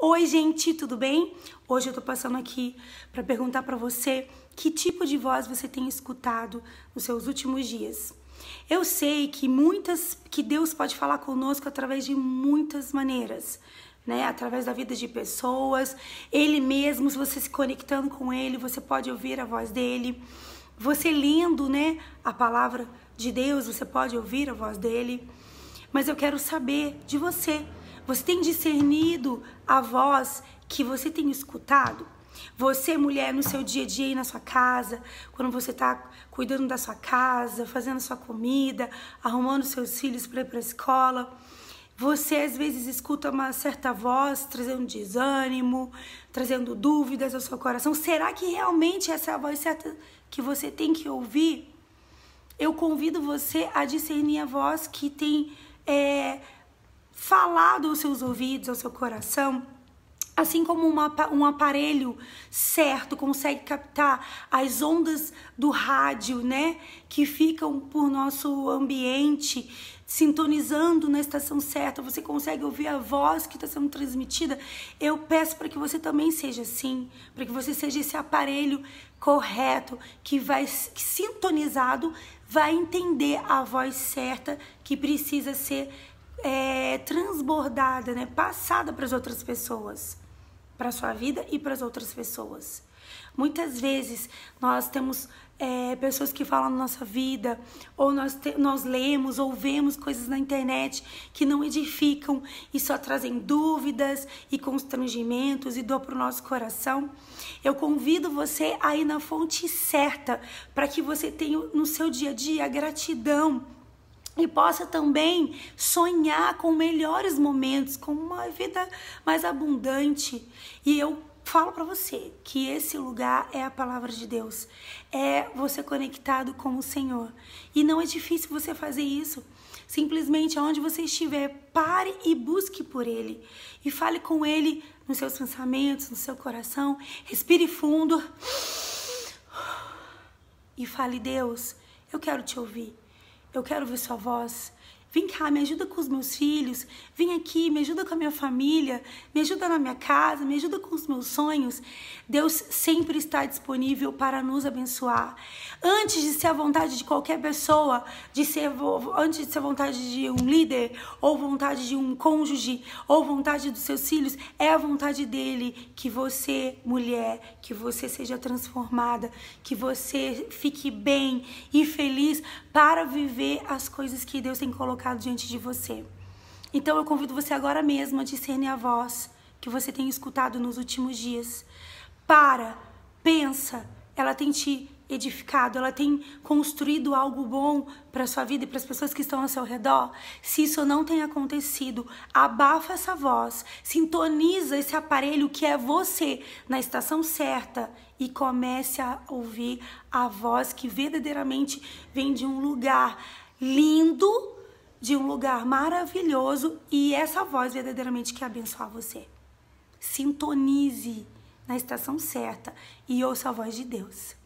Oi, gente, tudo bem? Hoje eu tô passando aqui para perguntar para você que tipo de voz você tem escutado nos seus últimos dias. Eu sei que muitas que Deus pode falar conosco através de muitas maneiras, né? Através da vida de pessoas, ele mesmo, se você se conectando com ele, você pode ouvir a voz dele. Você lendo, né, a palavra de Deus, você pode ouvir a voz dele. Mas eu quero saber de você você tem discernido a voz que você tem escutado? Você, mulher, no seu dia a dia e na sua casa, quando você está cuidando da sua casa, fazendo sua comida, arrumando seus filhos para ir para a escola, você às vezes escuta uma certa voz trazendo desânimo, trazendo dúvidas ao seu coração. Será que realmente essa é a voz certa que você tem que ouvir? Eu convido você a discernir a voz que tem. É, falado aos seus ouvidos, ao seu coração, assim como uma, um aparelho certo consegue captar as ondas do rádio, né, que ficam por nosso ambiente, sintonizando na estação certa, você consegue ouvir a voz que está sendo transmitida. Eu peço para que você também seja assim, para que você seja esse aparelho correto que vai que sintonizado, vai entender a voz certa que precisa ser é, transbordada, né? passada para as outras pessoas, para a sua vida e para as outras pessoas. Muitas vezes nós temos é, pessoas que falam na nossa vida, ou nós, te, nós lemos ou vemos coisas na internet que não edificam e só trazem dúvidas e constrangimentos e dor para o nosso coração. Eu convido você a ir na fonte certa para que você tenha no seu dia a dia a gratidão e possa também sonhar com melhores momentos, com uma vida mais abundante. E eu falo para você que esse lugar é a palavra de Deus, é você conectado com o Senhor. E não é difícil você fazer isso. Simplesmente aonde você estiver, pare e busque por Ele. E fale com Ele nos seus pensamentos, no seu coração. Respire fundo. E fale, Deus, eu quero te ouvir. Eu quero ver sua voz. Vem cá, me ajuda com os meus filhos. Vem aqui, me ajuda com a minha família. Me ajuda na minha casa, me ajuda com os meus sonhos. Deus sempre está disponível para nos abençoar. Antes de ser a vontade de qualquer pessoa, de ser antes de ser a vontade de um líder ou vontade de um cônjuge ou vontade dos seus filhos, é a vontade dele que você, mulher, que você seja transformada, que você fique bem e feliz para viver as coisas que Deus tem colocado colocado diante de você. Então eu convido você agora mesmo a discernir a voz que você tem escutado nos últimos dias. Para, pensa, ela tem te edificado, ela tem construído algo bom para sua vida e para as pessoas que estão ao seu redor. Se isso não tem acontecido, abafa essa voz, sintoniza esse aparelho que é você na estação certa e comece a ouvir a voz que verdadeiramente vem de um lugar lindo de um lugar maravilhoso e essa voz verdadeiramente quer abençoar você. Sintonize na estação certa e ouça a voz de Deus.